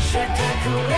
spectacular.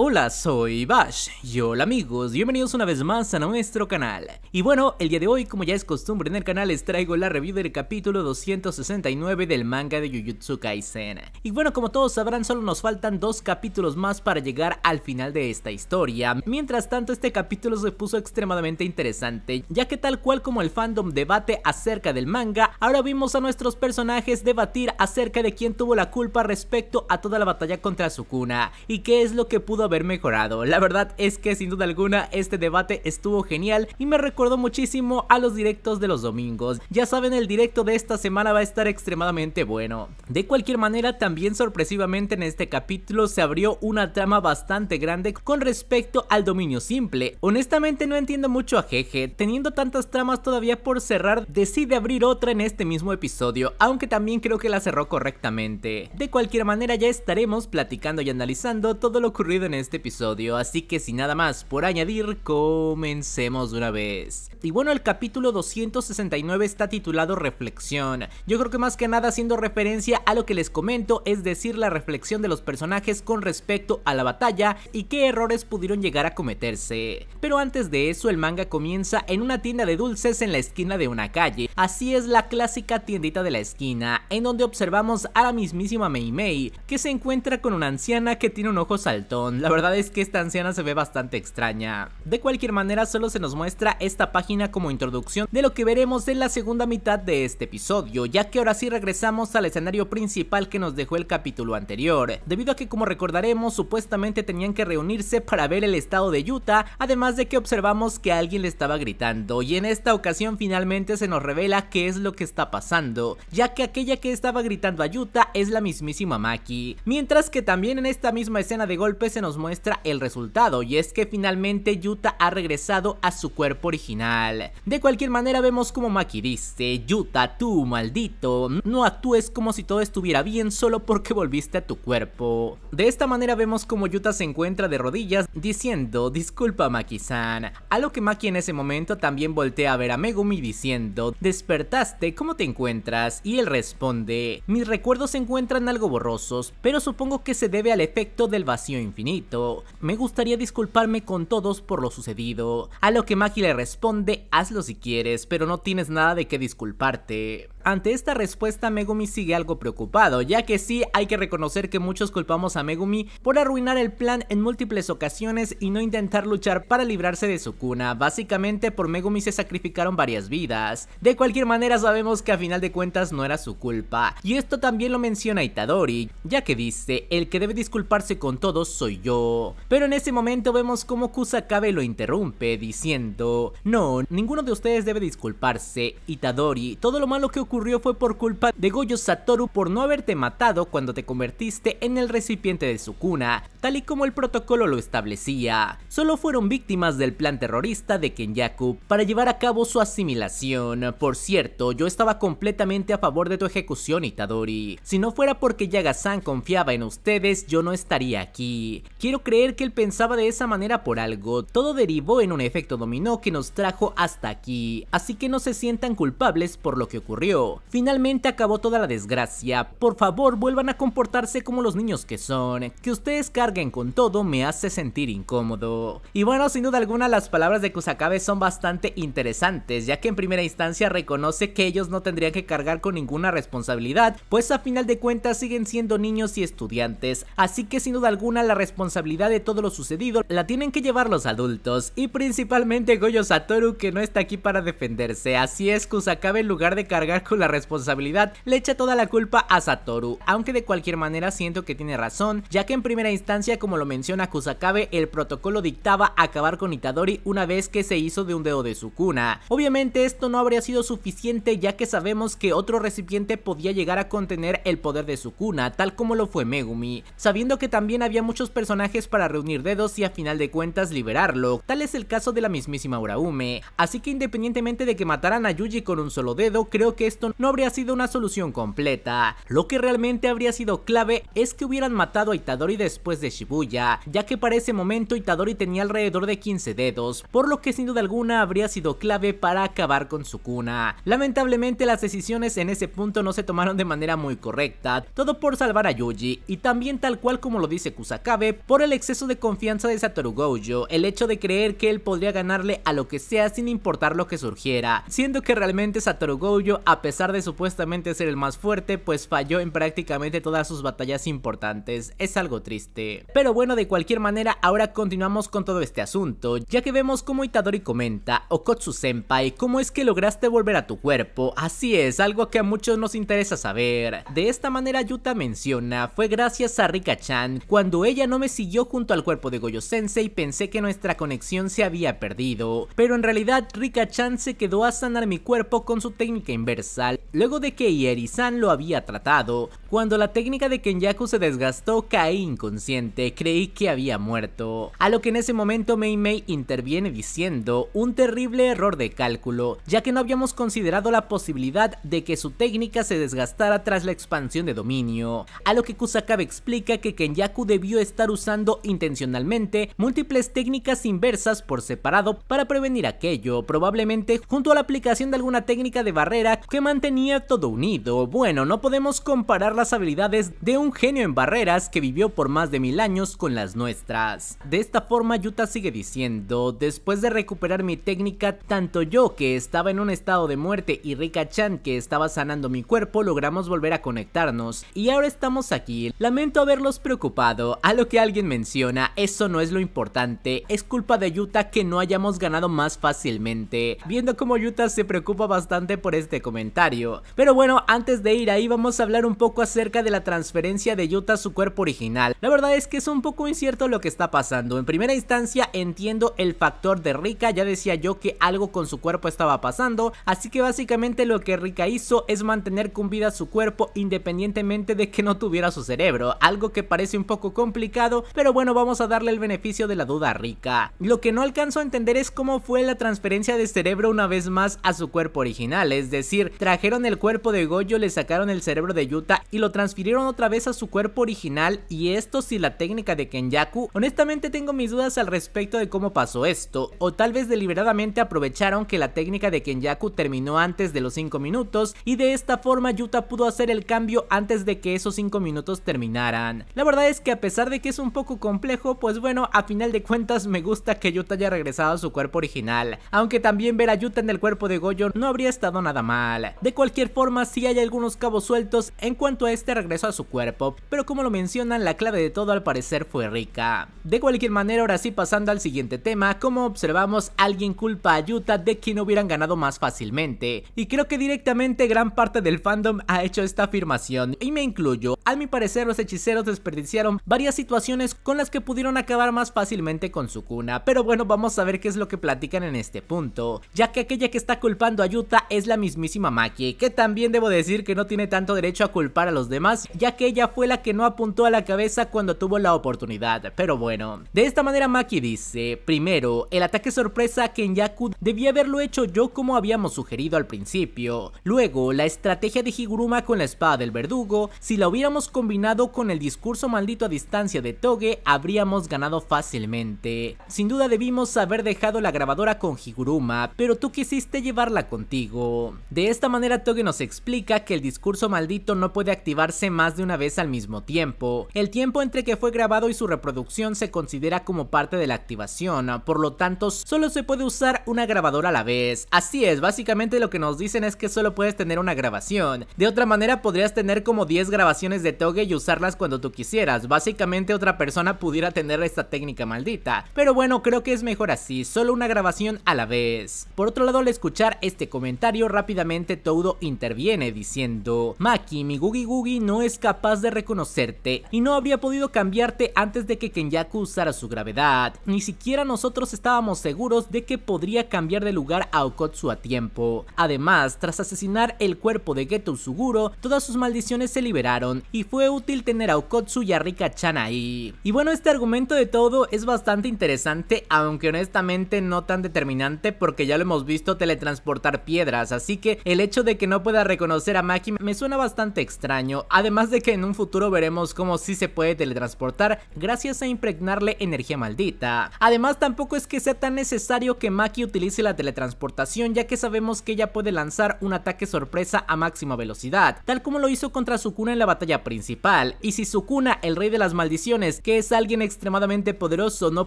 Hola, soy Bash y hola amigos, bienvenidos una vez más a nuestro canal. Y bueno, el día de hoy, como ya es costumbre en el canal, les traigo la review del capítulo 269 del manga de Jujutsu Kaisen. Y bueno, como todos sabrán, solo nos faltan dos capítulos más para llegar al final de esta historia. Mientras tanto, este capítulo se puso extremadamente interesante, ya que tal cual como el fandom debate acerca del manga, ahora vimos a nuestros personajes debatir acerca de quién tuvo la culpa respecto a toda la batalla contra Sukuna, y qué es lo que pudo haber mejorado. La verdad es que sin duda alguna este debate estuvo genial y me recordó muchísimo a los directos de los domingos. Ya saben, el directo de esta semana va a estar extremadamente bueno. De cualquier manera, también sorpresivamente en este capítulo se abrió una trama bastante grande con respecto al dominio simple. Honestamente no entiendo mucho a Jeje, teniendo tantas tramas todavía por cerrar, decide abrir otra en este mismo episodio, aunque también creo que la cerró correctamente. De cualquier manera ya estaremos platicando y analizando todo lo ocurrido en este episodio, así que sin nada más por añadir, comencemos de una vez. Y bueno, el capítulo 269 está titulado Reflexión. Yo creo que más que nada haciendo referencia a lo que les comento, es decir, la reflexión de los personajes con respecto a la batalla y qué errores pudieron llegar a cometerse. Pero antes de eso, el manga comienza en una tienda de dulces en la esquina de una calle Así es la clásica tiendita de la esquina, en donde observamos a la mismísima Mei Mei, que se encuentra con una anciana que tiene un ojo saltón. La verdad es que esta anciana se ve bastante extraña. De cualquier manera, solo se nos muestra esta página como introducción de lo que veremos en la segunda mitad de este episodio, ya que ahora sí regresamos al escenario principal que nos dejó el capítulo anterior, debido a que como recordaremos supuestamente tenían que reunirse para ver el estado de Utah, además de que observamos que alguien le estaba gritando, y en esta ocasión finalmente se nos revela qué es lo que está pasando, ya que aquella que estaba gritando a Yuta es la mismísima Maki. Mientras que también en esta misma escena de golpe se nos muestra el resultado, y es que finalmente Yuta ha regresado a su cuerpo original. De cualquier manera vemos como Maki dice, Yuta, tú maldito, no actúes como si todo estuviera bien solo porque volviste a tu cuerpo. De esta manera vemos como Yuta se encuentra de rodillas diciendo, disculpa Maki-san, a lo que Maki en ese momento también voltea a ver a Megumi diciendo, despertaste, ¿cómo te encuentras? Y él responde, mis recuerdos se encuentran algo borrosos, pero supongo que se debe al efecto del vacío infinito. Me gustaría disculparme con todos por lo sucedido. A lo que Magi le responde, hazlo si quieres, pero no tienes nada de qué disculparte. Ante esta respuesta Megumi sigue algo preocupado, ya que sí hay que reconocer que muchos culpamos a Megumi por arruinar el plan en múltiples ocasiones y no intentar luchar para librarse de su cuna, básicamente por Megumi se sacrificaron varias vidas. De cualquier manera sabemos que a final de cuentas no era su culpa, y esto también lo menciona Itadori, ya que dice, el que debe disculparse con todos soy yo. Pero en ese momento vemos como Kusakabe lo interrumpe diciendo, no, ninguno de ustedes debe disculparse, Itadori, todo lo malo que ocurrió ocurrió fue por culpa de Goyo Satoru por no haberte matado cuando te convertiste en el recipiente de su cuna, tal y como el protocolo lo establecía. Solo fueron víctimas del plan terrorista de Kenyaku para llevar a cabo su asimilación. Por cierto, yo estaba completamente a favor de tu ejecución, Itadori. Si no fuera porque Yaga-san confiaba en ustedes, yo no estaría aquí. Quiero creer que él pensaba de esa manera por algo. Todo derivó en un efecto dominó que nos trajo hasta aquí, así que no se sientan culpables por lo que ocurrió. Finalmente acabó toda la desgracia. Por favor, vuelvan a comportarse como los niños que son. Que ustedes carguen con todo me hace sentir incómodo. Y bueno, sin duda alguna las palabras de Kusakabe son bastante interesantes, ya que en primera instancia reconoce que ellos no tendrían que cargar con ninguna responsabilidad, pues a final de cuentas siguen siendo niños y estudiantes, así que sin duda alguna la responsabilidad de todo lo sucedido la tienen que llevar los adultos, y principalmente Goyo Satoru que no está aquí para defenderse, así es Kusakabe en lugar de cargar con la responsabilidad, le echa toda la culpa a Satoru, aunque de cualquier manera siento que tiene razón, ya que en primera instancia, como lo menciona Kusakabe, el protocolo dictaba acabar con Itadori una vez que se hizo de un dedo de su cuna. Obviamente esto no habría sido suficiente ya que sabemos que otro recipiente podía llegar a contener el poder de su cuna, tal como lo fue Megumi, sabiendo que también había muchos personajes para reunir dedos y a final de cuentas liberarlo, tal es el caso de la mismísima Uraume, así que independientemente de que mataran a Yuji con un solo dedo, creo que esto no habría sido una solución completa. Lo que realmente habría sido clave es que hubieran matado a Itadori después de Shibuya, ya que para ese momento Itadori tenía alrededor de 15 dedos, por lo que sin duda alguna habría sido clave para acabar con su cuna... Lamentablemente las decisiones en ese punto no se tomaron de manera muy correcta, todo por salvar a Yuji y también tal cual como lo dice Kusakabe, por el exceso de confianza de Satoru Gojo, el hecho de creer que él podría ganarle a lo que sea sin importar lo que surgiera, siendo que realmente Satoru Gojo pesar de supuestamente ser el más fuerte, pues falló en prácticamente todas sus batallas importantes, es algo triste. Pero bueno, de cualquier manera, ahora continuamos con todo este asunto, ya que vemos cómo Itadori comenta, Okotsu Senpai, ¿cómo es que lograste volver a tu cuerpo? Así es, algo que a muchos nos interesa saber. De esta manera Yuta menciona, fue gracias a Rika-chan, cuando ella no me siguió junto al cuerpo de Goyo Sensei pensé que nuestra conexión se había perdido, pero en realidad Rika-chan se quedó a sanar mi cuerpo con su técnica inversa sal luego de que Ierizan lo había tratado. Cuando la técnica de Kenyaku se desgastó, caí inconsciente, creí que había muerto. A lo que en ese momento Mei Mei interviene diciendo un terrible error de cálculo, ya que no habíamos considerado la posibilidad de que su técnica se desgastara tras la expansión de dominio. A lo que Kusakabe explica que Kenyaku debió estar usando intencionalmente múltiples técnicas inversas por separado para prevenir aquello, probablemente junto a la aplicación de alguna técnica de barrera que mantenía todo unido. Bueno, no podemos comparar las habilidades de un genio en barreras que vivió por más de mil años con las nuestras. De esta forma Yuta sigue diciendo, después de recuperar mi técnica, tanto yo que estaba en un estado de muerte y Rika-chan que estaba sanando mi cuerpo, logramos volver a conectarnos y ahora estamos aquí. Lamento haberlos preocupado, a lo que alguien menciona, eso no es lo importante, es culpa de Yuta que no hayamos ganado más fácilmente. Viendo como Yuta se preocupa bastante por este comentario, pero bueno, antes de ir ahí vamos a hablar un poco acerca de la transferencia de Yuta a su cuerpo original. La verdad es que es un poco incierto lo que está pasando. En primera instancia entiendo el factor de Rika, ya decía yo que algo con su cuerpo estaba pasando, así que básicamente lo que Rika hizo es mantener con vida su cuerpo independientemente de que no tuviera su cerebro, algo que parece un poco complicado, pero bueno, vamos a darle el beneficio de la duda a Rika. Lo que no alcanzo a entender es cómo fue la transferencia de cerebro una vez más a su cuerpo original, es decir, trajeron en el cuerpo de Goyo, le sacaron el cerebro de Yuta y lo transfirieron otra vez a su cuerpo original y esto si la técnica de Kenyaku. Honestamente tengo mis dudas al respecto de cómo pasó esto, o tal vez deliberadamente aprovecharon que la técnica de Kenyaku terminó antes de los 5 minutos y de esta forma Yuta pudo hacer el cambio antes de que esos 5 minutos terminaran. La verdad es que a pesar de que es un poco complejo, pues bueno, a final de cuentas me gusta que Yuta haya regresado a su cuerpo original, aunque también ver a Yuta en el cuerpo de Goyo no habría estado nada mal. De de cualquier forma, sí hay algunos cabos sueltos en cuanto a este regreso a su cuerpo, pero como lo mencionan, la clave de todo al parecer fue Rika. De cualquier manera, ahora sí pasando al siguiente tema, como observamos, alguien culpa a Yuta de que no hubieran ganado más fácilmente, y creo que directamente gran parte del fandom ha hecho esta afirmación, y me incluyo, al mi parecer los hechiceros desperdiciaron varias situaciones con las que pudieron acabar más fácilmente con su cuna, pero bueno, vamos a ver qué es lo que platican en este punto, ya que aquella que está culpando a Yuta es la mismísima Maki, que también debo decir que no tiene tanto derecho a culpar a los demás, ya que ella fue la que no apuntó a la cabeza cuando tuvo la oportunidad, pero bueno. De esta manera Maki dice, primero, el ataque sorpresa que en Kenyaku debía haberlo hecho yo como habíamos sugerido al principio, luego la estrategia de Higuruma con la espada del verdugo, si la hubiéramos combinado con el discurso maldito a distancia de Toge, habríamos ganado fácilmente. Sin duda debimos haber dejado la grabadora con Higuruma, pero tú quisiste llevarla contigo. De esta manera que nos explica que el discurso maldito no puede activarse más de una vez al mismo tiempo. El tiempo entre que fue grabado y su reproducción se considera como parte de la activación, por lo tanto solo se puede usar una grabadora a la vez. Así es, básicamente lo que nos dicen es que solo puedes tener una grabación. De otra manera podrías tener como 10 grabaciones de toge y usarlas cuando tú quisieras. Básicamente otra persona pudiera tener esta técnica maldita. Pero bueno, creo que es mejor así, solo una grabación a la vez. Por otro lado, al escuchar este comentario rápidamente Toudo interviene diciendo, Maki, mi Gugi Gugi no es capaz de reconocerte y no habría podido cambiarte antes de que Kenyaku usara su gravedad. Ni siquiera nosotros estábamos seguros de que podría cambiar de lugar a Okotsu a tiempo. Además, tras asesinar el cuerpo de Geto Usuguro, todas sus maldiciones se liberaron y fue útil tener a Okotsu y a Rika-chan ahí. Y bueno, este argumento de todo es bastante interesante, aunque honestamente no tan determinante porque ya lo hemos visto teletransportar piedras, así que el hecho de que no pueda reconocer a Maki me suena bastante extraño, además de que en un futuro veremos cómo sí se puede teletransportar gracias a impregnarle energía maldita. Además tampoco es que sea tan necesario que Maki utilice la teletransportación ya que sabemos que ella puede lanzar un ataque sorpresa a máxima velocidad, tal como lo hizo contra Sukuna en la batalla principal, y si Sukuna, el rey de las maldiciones, que es alguien extremadamente poderoso, no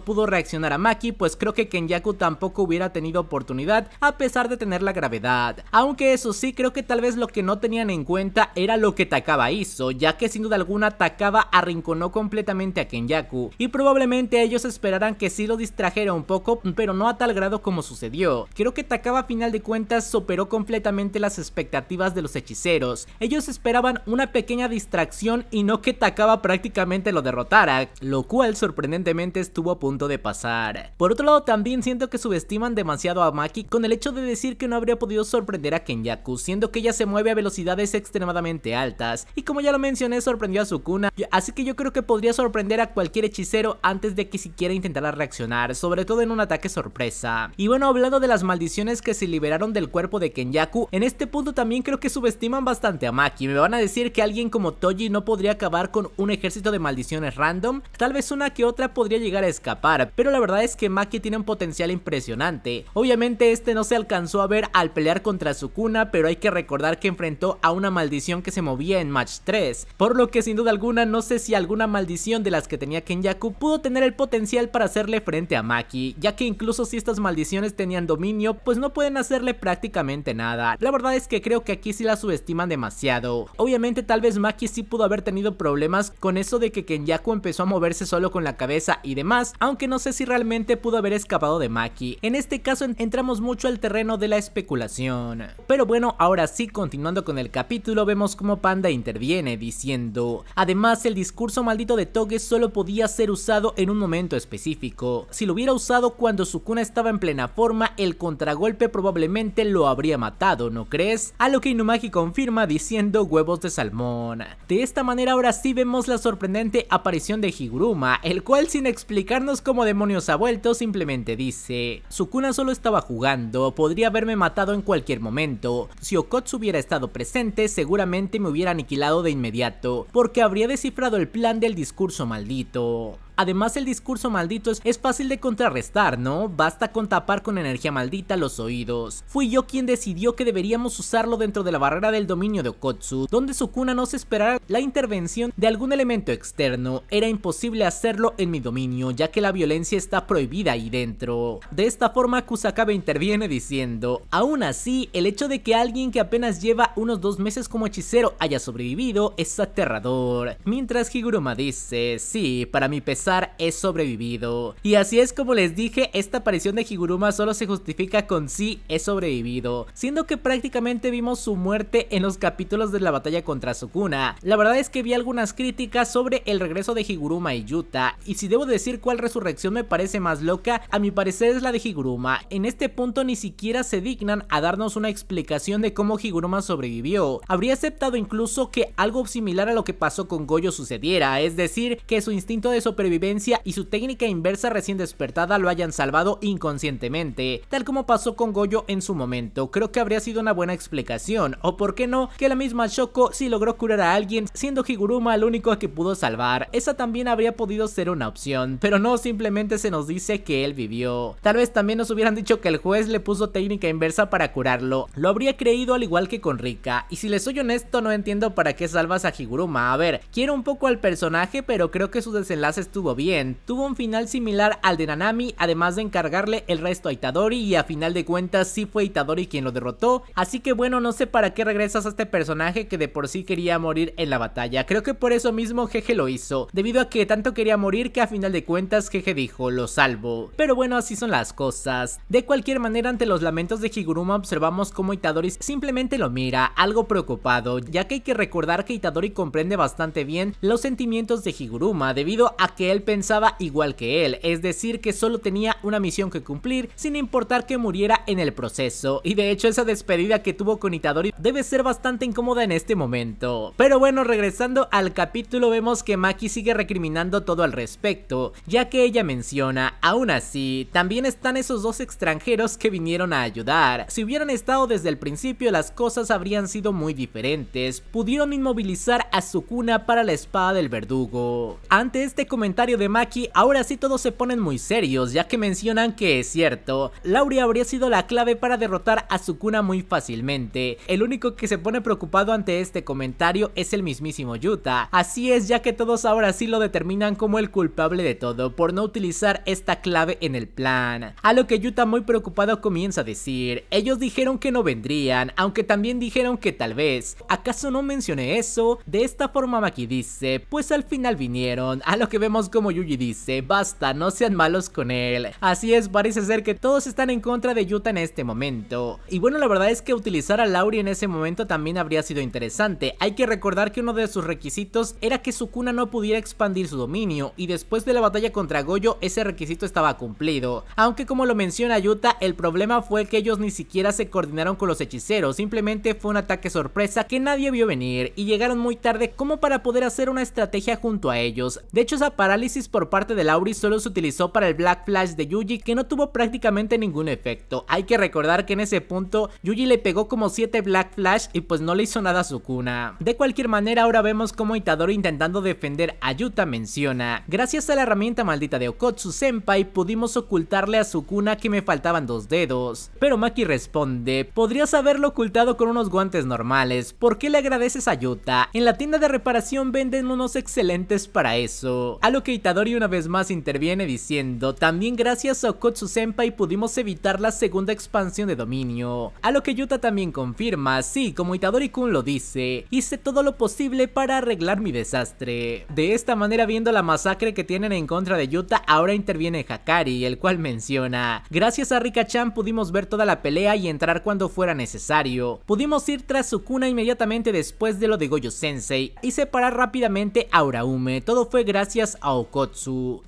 pudo reaccionar a Maki, pues creo que Kenyaku tampoco hubiera tenido oportunidad a pesar de tener la gravedad, aunque eso sí que creo que tal vez lo que no tenían en cuenta era lo que Takaba hizo, ya que sin duda alguna Takaba arrinconó completamente a Kenyaku, y probablemente ellos esperaran que sí lo distrajera un poco, pero no a tal grado como sucedió. Creo que Takaba a final de cuentas superó completamente las expectativas de los hechiceros, ellos esperaban una pequeña distracción y no que Takaba prácticamente lo derrotara, lo cual sorprendentemente estuvo a punto de pasar. Por otro lado también siento que subestiman demasiado a Maki con el hecho de decir que no habría podido sorprender a Kenyaku, que ella se mueve a velocidades extremadamente altas y como ya lo mencioné sorprendió a Sukuna, así que yo creo que podría sorprender a cualquier hechicero antes de que siquiera intentara reaccionar, sobre todo en un ataque sorpresa. Y bueno, hablando de las maldiciones que se liberaron del cuerpo de Kenyaku, en este punto también creo que subestiman bastante a Maki, me van a decir que alguien como Toji no podría acabar con un ejército de maldiciones random, tal vez una que otra podría llegar a escapar, pero la verdad es que Maki tiene un potencial impresionante. Obviamente este no se alcanzó a ver al pelear contra Sukuna, pero hay que recordar que enfrentó a una maldición que se movía en Match 3, por lo que sin duda alguna no sé si alguna maldición de las que tenía Kenyaku pudo tener el potencial para hacerle frente a Maki, ya que incluso si estas maldiciones tenían dominio, pues no pueden hacerle prácticamente nada. La verdad es que creo que aquí sí la subestiman demasiado. Obviamente tal vez Maki sí pudo haber tenido problemas con eso de que Kenyaku empezó a moverse solo con la cabeza y demás, aunque no sé si realmente pudo haber escapado de Maki. En este caso entramos mucho al terreno de la especulación. Pero bueno, ahora Ahora sí, continuando con el capítulo, vemos como Panda interviene diciendo, además el discurso maldito de Toge solo podía ser usado en un momento específico. Si lo hubiera usado cuando Sukuna estaba en plena forma, el contragolpe probablemente lo habría matado, ¿no crees? A lo que Inumaki confirma diciendo huevos de salmón. De esta manera ahora sí vemos la sorprendente aparición de Higuruma, el cual sin explicarnos cómo demonios ha vuelto simplemente dice, Sukuna solo estaba jugando, podría haberme matado en cualquier momento. Si Kots hubiera estado presente, seguramente me hubiera aniquilado de inmediato, porque habría descifrado el plan del discurso maldito. Además el discurso maldito es, fácil de contrarrestar, ¿no? Basta con tapar con energía maldita los oídos. Fui yo quien decidió que deberíamos usarlo dentro de la barrera del dominio de Okotsu, donde Sukuna no se esperara la intervención de algún elemento externo. Era imposible hacerlo en mi dominio, ya que la violencia está prohibida ahí dentro. De esta forma Kusakabe interviene diciendo, aún así, el hecho de que alguien que apenas lleva unos dos meses como hechicero haya sobrevivido es aterrador. Mientras Higuruma dice, sí, para mi pesar es he sobrevivido. Y así es como les dije, esta aparición de Higuruma solo se justifica con si es sobrevivido, siendo que prácticamente vimos su muerte en los capítulos de la batalla contra Sukuna. La verdad es que vi algunas críticas sobre el regreso de Higuruma y Yuta, y si debo decir cuál resurrección me parece más loca, a mi parecer es la de Higuruma. En este punto ni siquiera se dignan a darnos una explicación de cómo Higuruma sobrevivió. Habría aceptado incluso que algo similar a lo que pasó con Goyo sucediera, es decir, que su instinto de supervivencia Vivencia y su técnica inversa recién despertada lo hayan salvado inconscientemente, tal como pasó con Goyo en su momento. Creo que habría sido una buena explicación, o por qué no, que la misma Shoko Si logró curar a alguien siendo Higuruma el único que pudo salvar. Esa también habría podido ser una opción, pero no, simplemente se nos dice que él vivió. Tal vez también nos hubieran dicho que el juez le puso técnica inversa para curarlo. Lo habría creído al igual que con Rika, y si les soy honesto no entiendo para qué salvas a Higuruma. A ver, quiero un poco al personaje, pero creo que su desenlace estuvo bien. Tuvo un final similar al de Nanami, además de encargarle el resto a Itadori y a final de cuentas sí fue Itadori quien lo derrotó. Así que bueno, no sé para qué regresas a este personaje que de por sí quería morir en la batalla. Creo que por eso mismo Jeje lo hizo, debido a que tanto quería morir que a final de cuentas Jeje dijo, lo salvo. Pero bueno, así son las cosas. De cualquier manera, ante los lamentos de Higuruma observamos cómo Itadori simplemente lo mira, algo preocupado, ya que hay que recordar que Itadori comprende bastante bien los sentimientos de Higuruma, debido a que él pensaba igual que él, es decir que solo tenía una misión que cumplir sin importar que muriera en el proceso y de hecho esa despedida que tuvo con Itadori debe ser bastante incómoda en este momento. Pero bueno, regresando al capítulo vemos que Maki sigue recriminando todo al respecto, ya que ella menciona, aún así, también están esos dos extranjeros que vinieron a ayudar, si hubieran estado desde el principio las cosas habrían sido muy diferentes, pudieron inmovilizar a Sukuna para la espada del verdugo. Ante este comentario de Maki, ahora sí todos se ponen muy serios, ya que mencionan que es cierto, Lauri habría sido la clave para derrotar a Sukuna muy fácilmente. El único que se pone preocupado ante este comentario es el mismísimo Yuta. Así es, ya que todos ahora sí lo determinan como el culpable de todo por no utilizar esta clave en el plan. A lo que Yuta muy preocupado comienza a decir, ellos dijeron que no vendrían, aunque también dijeron que tal vez. ¿Acaso no mencioné eso? De esta forma Maki dice, pues al final vinieron, a lo que vemos como Yuji dice, basta, no sean malos con él. Así es, parece ser que todos están en contra de Yuta en este momento. Y bueno, la verdad es que utilizar a Lauri en ese momento también habría sido interesante. Hay que recordar que uno de sus requisitos era que Sukuna no pudiera expandir su dominio, y después de la batalla contra Goyo ese requisito estaba cumplido. Aunque como lo menciona Yuta, el problema fue que ellos ni siquiera se coordinaron con los hechiceros, simplemente fue un ataque sorpresa que nadie vio venir, y llegaron muy tarde como para poder hacer una estrategia junto a ellos. De hecho, esa análisis por parte de Lauri solo se utilizó para el Black Flash de Yuji que no tuvo prácticamente ningún efecto. Hay que recordar que en ese punto Yuji le pegó como 7 Black Flash y pues no le hizo nada a su cuna De cualquier manera ahora vemos como itador intentando defender a Yuta menciona. Gracias a la herramienta maldita de Okotsu Senpai pudimos ocultarle a su cuna que me faltaban dos dedos. Pero Maki responde, podrías haberlo ocultado con unos guantes normales, ¿por qué le agradeces a Yuta? En la tienda de reparación venden unos excelentes para eso. A lo que Itadori una vez más interviene diciendo, también gracias a Okotsu Senpai pudimos evitar la segunda expansión de dominio. A lo que Yuta también confirma, sí, como Itadori-kun lo dice, hice todo lo posible para arreglar mi desastre. De esta manera viendo la masacre que tienen en contra de Yuta, ahora interviene Hakari, el cual menciona, gracias a Rika-chan pudimos ver toda la pelea y entrar cuando fuera necesario. Pudimos ir tras Sukuna inmediatamente después de lo de Goyo Sensei y separar rápidamente a Uraume, todo fue gracias a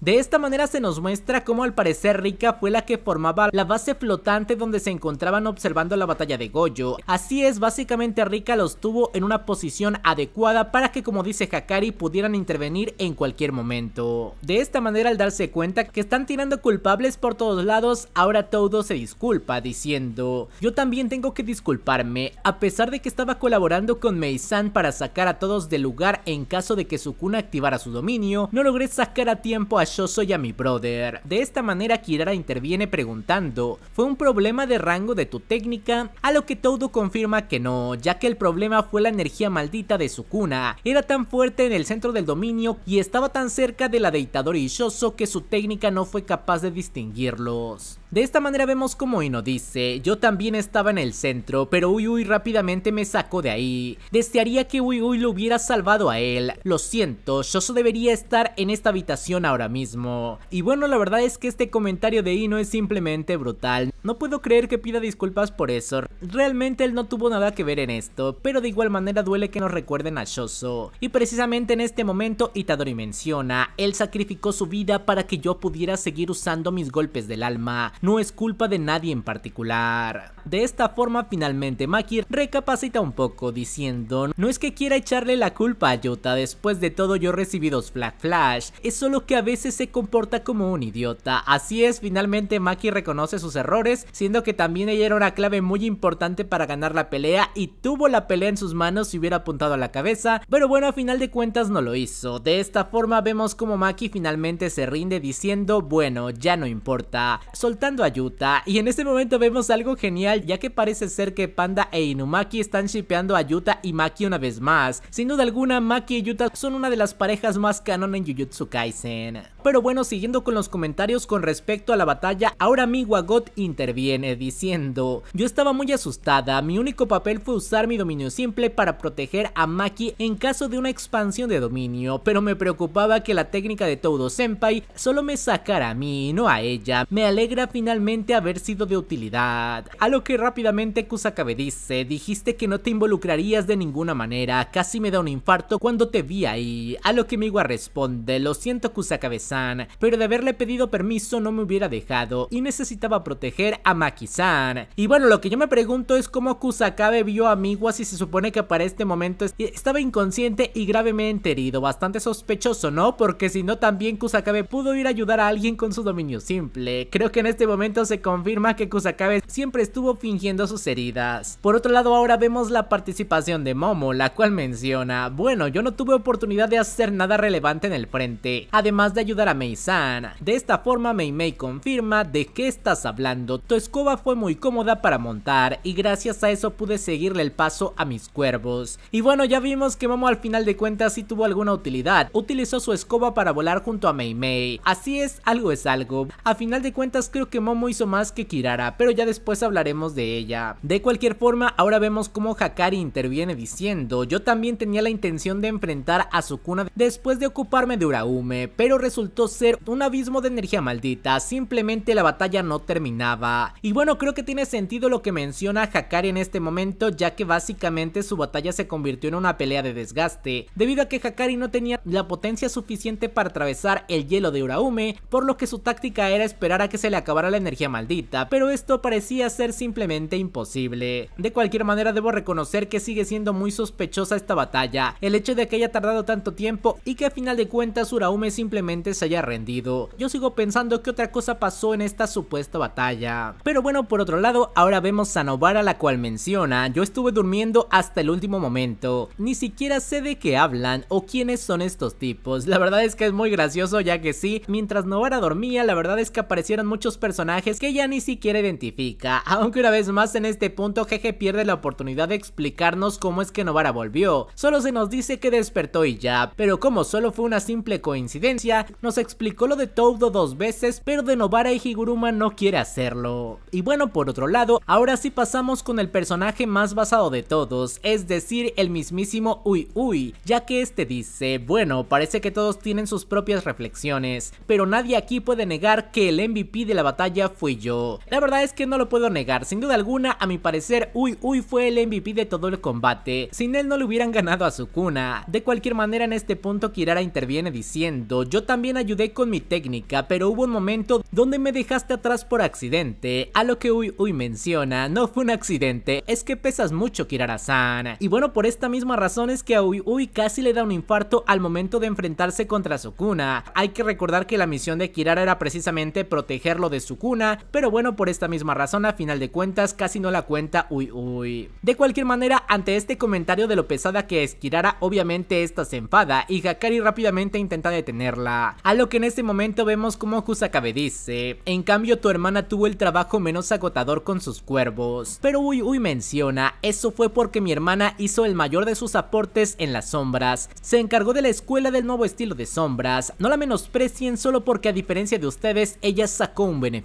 de esta manera se nos muestra cómo al parecer Rika fue la que formaba la base flotante donde se encontraban observando la batalla de Goyo. Así es, básicamente Rika los tuvo en una posición adecuada para que como dice Hakari pudieran intervenir en cualquier momento. De esta manera al darse cuenta que están tirando culpables por todos lados, ahora todo se disculpa diciendo yo también tengo que disculparme, a pesar de que estaba colaborando con Meizan para sacar a todos del lugar en caso de que Sukuna activara su dominio, no logré sacar a tiempo a Shoso y a mi brother. De esta manera Kirara interviene preguntando, ¿fue un problema de rango de tu técnica? A lo que Todo confirma que no, ya que el problema fue la energía maldita de su cuna. Era tan fuerte en el centro del dominio y estaba tan cerca de la de y Shoso que su técnica no fue capaz de distinguirlos. De esta manera vemos como Ino dice, yo también estaba en el centro, pero Uy Uy rápidamente me sacó de ahí. Desearía que Uy Uy lo hubiera salvado a él. Lo siento, Shoso debería estar en esta habitación ahora mismo. Y bueno, la verdad es que este comentario de Ino es simplemente brutal. No puedo creer que pida disculpas por eso. Realmente él no tuvo nada que ver en esto, pero de igual manera duele que nos recuerden a Shoso. Y precisamente en este momento Itadori menciona, él sacrificó su vida para que yo pudiera seguir usando mis golpes del alma no es culpa de nadie en particular. De esta forma finalmente Maki recapacita un poco diciendo, no es que quiera echarle la culpa a yota después de todo yo recibí dos Flash Flash, es solo que a veces se comporta como un idiota. Así es, finalmente Maki reconoce sus errores, siendo que también ella era una clave muy importante para ganar la pelea y tuvo la pelea en sus manos si hubiera apuntado a la cabeza, pero bueno, a final de cuentas no lo hizo. De esta forma vemos como Maki finalmente se rinde diciendo, bueno, ya no importa, soltando a Yuta y en este momento vemos algo genial ya que parece ser que Panda e Inumaki están shipeando a Yuta y Maki una vez más. Sin duda alguna Maki y Yuta son una de las parejas más canon en Jujutsu Kaisen. Pero bueno, siguiendo con los comentarios con respecto a la batalla, ahora mi Wagot interviene diciendo Yo estaba muy asustada, mi único papel fue usar mi dominio simple para proteger a Maki en caso de una expansión de dominio, pero me preocupaba que la técnica de Todo Senpai solo me sacara a mí, no a ella. Me alegra finalmente haber sido de utilidad. A lo que rápidamente Kusakabe dice, dijiste que no te involucrarías de ninguna manera, casi me da un infarto cuando te vi ahí. A lo que Miwa responde, lo siento Kusakabe-san, pero de haberle pedido permiso no me hubiera dejado y necesitaba proteger a Maki-san. Y bueno, lo que yo me pregunto es cómo Kusakabe vio a Miwa si se supone que para este momento eh, estaba inconsciente y gravemente herido, bastante sospechoso, ¿no? Porque si no también Kusakabe pudo ir a ayudar a alguien con su dominio simple. Creo que en este este momento se confirma que Kusakabe siempre estuvo fingiendo sus heridas. Por otro lado ahora vemos la participación de Momo, la cual menciona, bueno yo no tuve oportunidad de hacer nada relevante en el frente, además de ayudar a Mei-san. De esta forma Mei-Mei confirma de qué estás hablando, tu escoba fue muy cómoda para montar y gracias a eso pude seguirle el paso a mis cuervos. Y bueno ya vimos que Momo al final de cuentas sí tuvo alguna utilidad, utilizó su escoba para volar junto a Mei Mei. Así es, algo es algo. A final de cuentas creo que que Momo hizo más que Kirara, pero ya después hablaremos de ella. De cualquier forma, ahora vemos cómo Hakari interviene diciendo, yo también tenía la intención de enfrentar a Sukuna después de ocuparme de Uraume, pero resultó ser un abismo de energía maldita, simplemente la batalla no terminaba. Y bueno, creo que tiene sentido lo que menciona Hakari en este momento, ya que básicamente su batalla se convirtió en una pelea de desgaste, debido a que Hakari no tenía la potencia suficiente para atravesar el hielo de Uraume, por lo que su táctica era esperar a que se le acabara la energía maldita, pero esto parecía ser simplemente imposible. De cualquier manera debo reconocer que sigue siendo muy sospechosa esta batalla, el hecho de que haya tardado tanto tiempo y que a final de cuentas Uraume simplemente se haya rendido. Yo sigo pensando que otra cosa pasó en esta supuesta batalla. Pero bueno, por otro lado, ahora vemos a Novara la cual menciona, yo estuve durmiendo hasta el último momento, ni siquiera sé de qué hablan o quiénes son estos tipos. La verdad es que es muy gracioso ya que sí, mientras Novara dormía, la verdad es que aparecieron muchos personajes personajes que ya ni siquiera identifica, aunque una vez más en este punto Jeje pierde la oportunidad de explicarnos cómo es que Novara volvió, solo se nos dice que despertó y ya, pero como solo fue una simple coincidencia, nos explicó lo de todo dos veces, pero de Novara y Higuruma no quiere hacerlo. Y bueno, por otro lado, ahora sí pasamos con el personaje más basado de todos, es decir, el mismísimo Uy Uy, ya que este dice, bueno, parece que todos tienen sus propias reflexiones, pero nadie aquí puede negar que el MVP de la batalla ya fui yo. La verdad es que no lo puedo negar, sin duda alguna, a mi parecer, Uy Uy fue el MVP de todo el combate. Sin él no le hubieran ganado a Sukuna. De cualquier manera, en este punto Kirara interviene diciendo, yo también ayudé con mi técnica, pero hubo un momento donde me dejaste atrás por accidente. A lo que Uy Uy menciona, no fue un accidente, es que pesas mucho Kirara-san. Y bueno, por esta misma razón es que a Uy casi le da un infarto al momento de enfrentarse contra Sukuna. Hay que recordar que la misión de Kirara era precisamente protegerlo de su cuna pero bueno, por esta misma razón, a final de cuentas, casi no la cuenta Uy Uy. De cualquier manera, ante este comentario de lo pesada que es Kirara, obviamente esta se enfada y Hakari rápidamente intenta detenerla, a lo que en este momento vemos como Kusakabe dice, en cambio tu hermana tuvo el trabajo menos agotador con sus cuervos, pero Uy Uy menciona, eso fue porque mi hermana hizo el mayor de sus aportes en las sombras, se encargó de la escuela del nuevo estilo de sombras, no la menosprecien solo porque a diferencia de ustedes, ella sacó un beneficio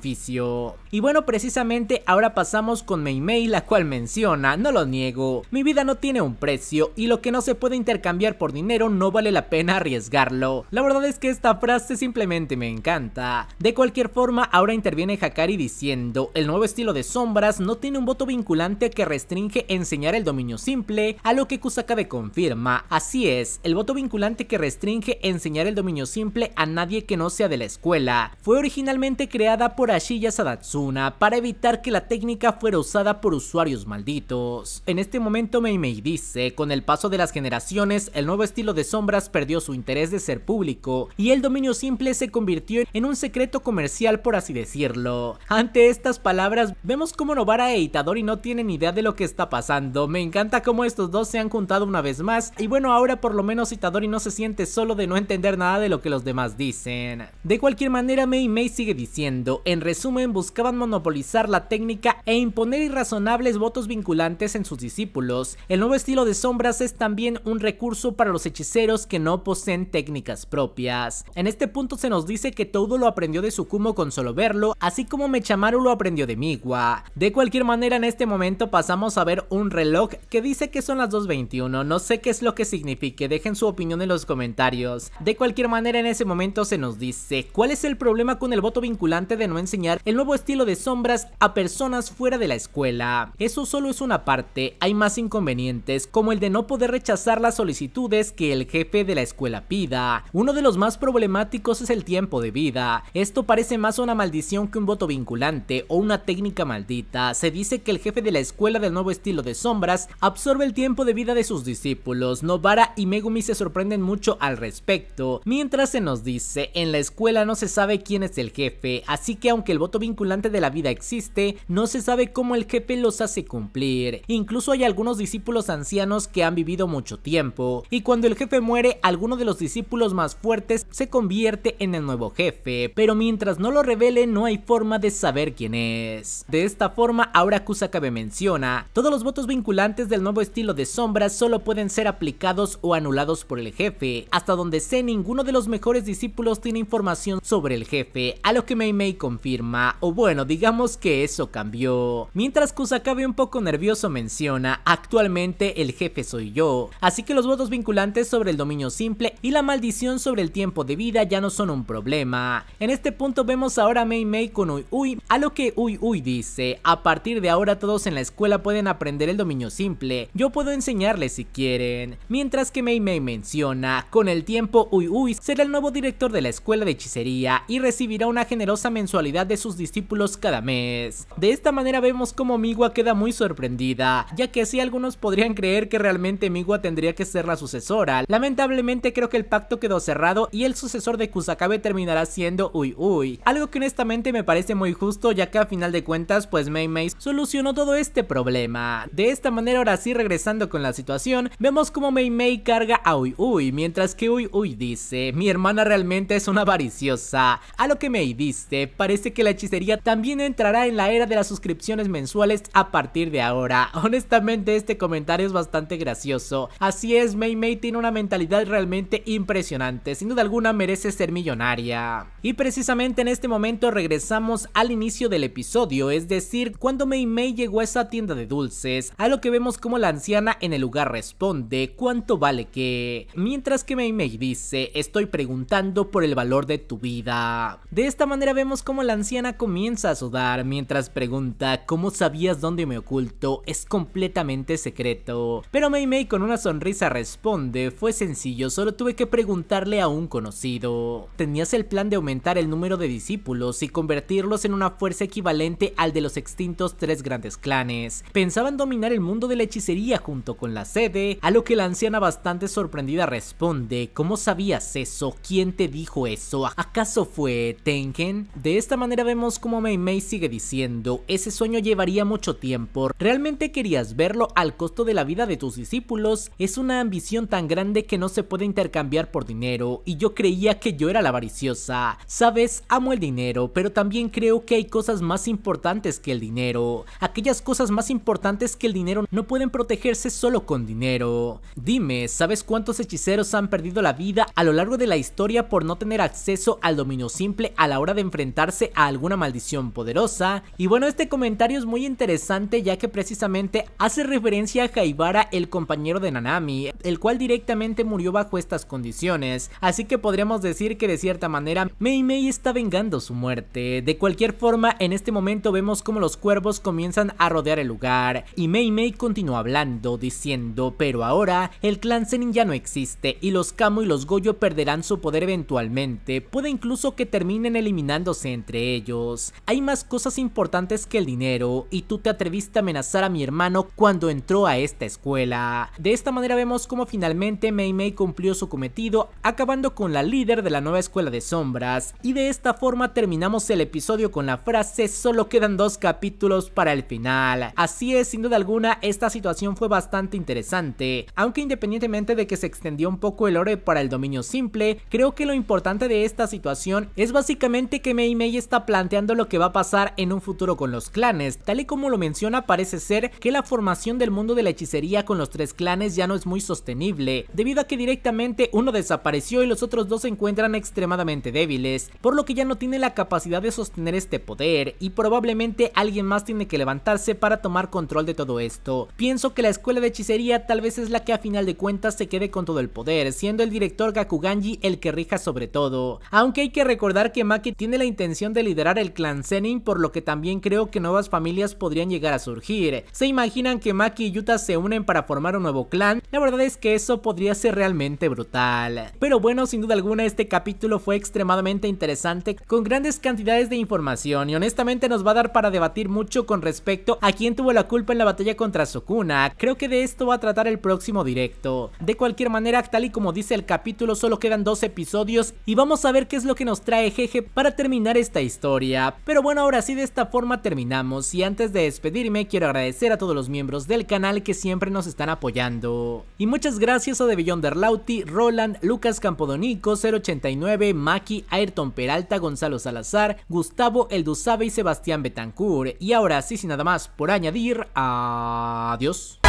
y bueno, precisamente ahora pasamos con Mei Mei, la cual menciona, no lo niego, mi vida no tiene un precio y lo que no se puede intercambiar por dinero no vale la pena arriesgarlo. La verdad es que esta frase simplemente me encanta. De cualquier forma, ahora interviene Hakari diciendo, el nuevo estilo de sombras no tiene un voto vinculante que restringe enseñar el dominio simple, a lo que Kusakabe confirma. Así es, el voto vinculante que restringe enseñar el dominio simple a nadie que no sea de la escuela. Fue originalmente creada por ya Sadatsuna para evitar que la técnica fuera usada por usuarios malditos. En este momento Mei Mei dice, con el paso de las generaciones, el nuevo estilo de sombras perdió su interés de ser público y el dominio simple se convirtió en un secreto comercial por así decirlo. Ante estas palabras, vemos como Novara e Itadori no tienen idea de lo que está pasando, me encanta cómo estos dos se han juntado una vez más y bueno ahora por lo menos Itadori no se siente solo de no entender nada de lo que los demás dicen. De cualquier manera Mei Mei sigue diciendo, en resumen, buscaban monopolizar la técnica e imponer irrazonables votos vinculantes en sus discípulos. El nuevo estilo de sombras es también un recurso para los hechiceros que no poseen técnicas propias. En este punto se nos dice que todo lo aprendió de Sukumo con solo verlo, así como Mechamaru lo aprendió de Miwa. De cualquier manera, en este momento pasamos a ver un reloj que dice que son las 2.21, no sé qué es lo que signifique, dejen su opinión en los comentarios. De cualquier manera, en ese momento se nos dice, ¿cuál es el problema con el voto vinculante de nuestro enseñar el nuevo estilo de sombras a personas fuera de la escuela. Eso solo es una parte, hay más inconvenientes, como el de no poder rechazar las solicitudes que el jefe de la escuela pida. Uno de los más problemáticos es el tiempo de vida. Esto parece más una maldición que un voto vinculante o una técnica maldita. Se dice que el jefe de la escuela del nuevo estilo de sombras absorbe el tiempo de vida de sus discípulos. Novara y Megumi se sorprenden mucho al respecto. Mientras se nos dice, en la escuela no se sabe quién es el jefe, así que aunque el voto vinculante de la vida existe, no se sabe cómo el jefe los hace cumplir. Incluso hay algunos discípulos ancianos que han vivido mucho tiempo, y cuando el jefe muere, alguno de los discípulos más fuertes se convierte en el nuevo jefe, pero mientras no lo revele no hay forma de saber quién es. De esta forma, ahora Kusakabe menciona, todos los votos vinculantes del nuevo estilo de sombras solo pueden ser aplicados o anulados por el jefe, hasta donde sé ninguno de los mejores discípulos tiene información sobre el jefe, a lo que Mei Mei firma, o bueno, digamos que eso cambió. Mientras Kusakabe un poco nervioso menciona, actualmente el jefe soy yo, así que los votos vinculantes sobre el dominio simple y la maldición sobre el tiempo de vida ya no son un problema. En este punto vemos ahora a Mei Mei con Uy Uy, a lo que Uy Uy dice, a partir de ahora todos en la escuela pueden aprender el dominio simple, yo puedo enseñarles si quieren. Mientras que Mei Mei menciona, con el tiempo Uy Uy será el nuevo director de la escuela de hechicería y recibirá una generosa mensualidad de sus discípulos cada mes. De esta manera vemos como Miwa queda muy sorprendida, ya que si algunos podrían creer que realmente Miwa tendría que ser la sucesora. Lamentablemente creo que el pacto quedó cerrado y el sucesor de Kusakabe terminará siendo Uy Uy, algo que honestamente me parece muy justo ya que a final de cuentas pues Mei Mei solucionó todo este problema. De esta manera ahora sí regresando con la situación, vemos como Mei Mei carga a Uy Uy, mientras que Uy Uy dice, mi hermana realmente es una avariciosa, a lo que Mei dice, parece que la hechicería también entrará en la era de las suscripciones mensuales a partir de ahora. Honestamente este comentario es bastante gracioso. Así es, Mei Mei tiene una mentalidad realmente impresionante. Sin duda alguna merece ser millonaria. Y precisamente en este momento regresamos al inicio del episodio, es decir, cuando Mei Mei llegó a esa tienda de dulces, a lo que vemos como la anciana en el lugar responde, ¿cuánto vale que? Mientras que Mei Mei dice, estoy preguntando por el valor de tu vida. De esta manera vemos como la la anciana comienza a sudar mientras pregunta cómo sabías dónde me oculto, es completamente secreto. Pero Mei Mei con una sonrisa responde, fue sencillo, solo tuve que preguntarle a un conocido. Tenías el plan de aumentar el número de discípulos y convertirlos en una fuerza equivalente al de los extintos tres grandes clanes. Pensaban dominar el mundo de la hechicería junto con la sede, a lo que la anciana bastante sorprendida responde, ¿cómo sabías eso? ¿Quién te dijo eso? ¿Acaso fue Tengen? De esta manera vemos como Mei Mei sigue diciendo, ese sueño llevaría mucho tiempo, realmente querías verlo al costo de la vida de tus discípulos, es una ambición tan grande que no se puede intercambiar por dinero y yo creía que yo era la avariciosa. Sabes, amo el dinero, pero también creo que hay cosas más importantes que el dinero, aquellas cosas más importantes que el dinero no pueden protegerse solo con dinero. Dime, ¿sabes cuántos hechiceros han perdido la vida a lo largo de la historia por no tener acceso al dominio simple a la hora de enfrentarse a alguna maldición poderosa. Y bueno, este comentario es muy interesante ya que precisamente hace referencia a Jaibara, el compañero de Nanami, el cual directamente murió bajo estas condiciones. Así que podríamos decir que de cierta manera Mei Mei está vengando su muerte. De cualquier forma, en este momento vemos como los cuervos comienzan a rodear el lugar y Mei Mei continúa hablando, diciendo, pero ahora el clan Zenin ya no existe y los Kamo y los Goyo perderán su poder eventualmente. Puede incluso que terminen eliminándose entre ellos. Hay más cosas importantes que el dinero y tú te atreviste a amenazar a mi hermano cuando entró a esta escuela. De esta manera vemos cómo finalmente Mei Mei cumplió su cometido acabando con la líder de la nueva escuela de sombras y de esta forma terminamos el episodio con la frase solo quedan dos capítulos para el final. Así es, sin duda alguna esta situación fue bastante interesante, aunque independientemente de que se extendió un poco el lore para el dominio simple, creo que lo importante de esta situación es básicamente que Mei Mei está planteando lo que va a pasar en un futuro con los clanes. Tal y como lo menciona, parece ser que la formación del mundo de la hechicería con los tres clanes ya no es muy sostenible, debido a que directamente uno desapareció y los otros dos se encuentran extremadamente débiles, por lo que ya no tiene la capacidad de sostener este poder y probablemente alguien más tiene que levantarse para tomar control de todo esto. Pienso que la escuela de hechicería tal vez es la que a final de cuentas se quede con todo el poder, siendo el director Gakuganji el que rija sobre todo. Aunque hay que recordar que Maki tiene la intención de liderar el clan Zenin, por lo que también creo que nuevas familias podrían llegar a surgir. ¿Se imaginan que Maki y Yuta se unen para formar un nuevo clan? La verdad es que eso podría ser realmente brutal. Pero bueno, sin duda alguna este capítulo fue extremadamente interesante con grandes cantidades de información y honestamente nos va a dar para debatir mucho con respecto a quién tuvo la culpa en la batalla contra Sukuna. Creo que de esto va a tratar el próximo directo. De cualquier manera, tal y como dice el capítulo, solo quedan dos episodios y vamos a ver qué es lo que nos trae Jeje para terminar esta historia. Pero bueno, ahora sí de esta forma terminamos y antes de despedirme quiero agradecer a todos los miembros del canal que siempre nos están apoyando. Y muchas gracias a The Beyonder Lauti, Roland, Lucas Campodonico, 089, Maki, Ayrton Peralta, Gonzalo Salazar, Gustavo Elduzabe y Sebastián Betancourt. Y ahora sí, sin nada más por añadir, adiós.